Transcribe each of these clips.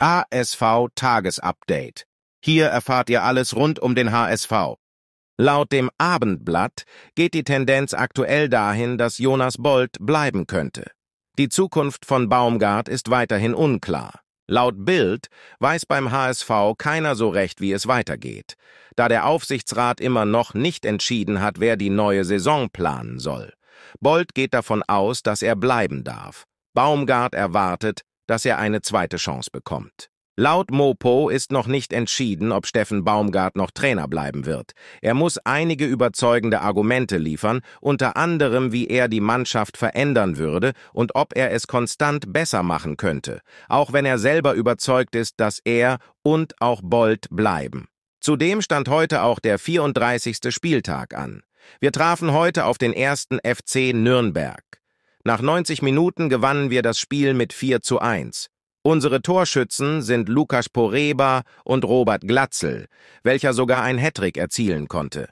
ASV Tagesupdate. Hier erfahrt ihr alles rund um den HSV. Laut dem Abendblatt geht die Tendenz aktuell dahin, dass Jonas Bold bleiben könnte. Die Zukunft von Baumgart ist weiterhin unklar. Laut Bild weiß beim HSV keiner so recht, wie es weitergeht, da der Aufsichtsrat immer noch nicht entschieden hat, wer die neue Saison planen soll. Bold geht davon aus, dass er bleiben darf. Baumgart erwartet, dass er eine zweite Chance bekommt. Laut Mopo ist noch nicht entschieden, ob Steffen Baumgart noch Trainer bleiben wird. Er muss einige überzeugende Argumente liefern, unter anderem wie er die Mannschaft verändern würde und ob er es konstant besser machen könnte, auch wenn er selber überzeugt ist, dass er und auch Bold bleiben. Zudem stand heute auch der 34. Spieltag an. Wir trafen heute auf den ersten FC Nürnberg. Nach 90 Minuten gewannen wir das Spiel mit 4 zu 1. Unsere Torschützen sind Lukas Poreba und Robert Glatzel, welcher sogar ein Hattrick erzielen konnte.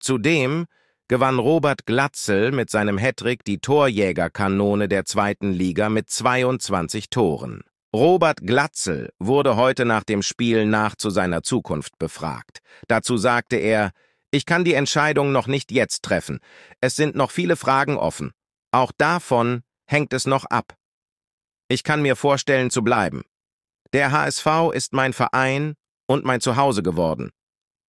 Zudem gewann Robert Glatzel mit seinem Hattrick die Torjägerkanone der zweiten Liga mit 22 Toren. Robert Glatzel wurde heute nach dem Spiel nach zu seiner Zukunft befragt. Dazu sagte er, ich kann die Entscheidung noch nicht jetzt treffen. Es sind noch viele Fragen offen. Auch davon hängt es noch ab. Ich kann mir vorstellen zu bleiben. Der HSV ist mein Verein und mein Zuhause geworden.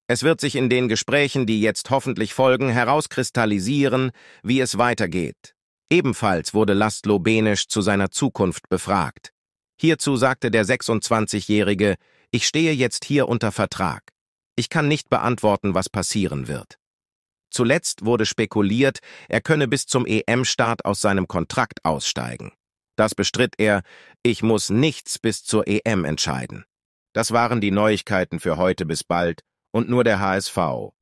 Es wird sich in den Gesprächen, die jetzt hoffentlich folgen, herauskristallisieren, wie es weitergeht. Ebenfalls wurde Laszlo Benisch zu seiner Zukunft befragt. Hierzu sagte der 26-Jährige, ich stehe jetzt hier unter Vertrag. Ich kann nicht beantworten, was passieren wird. Zuletzt wurde spekuliert, er könne bis zum EM-Start aus seinem Kontrakt aussteigen. Das bestritt er, ich muss nichts bis zur EM entscheiden. Das waren die Neuigkeiten für heute bis bald und nur der HSV,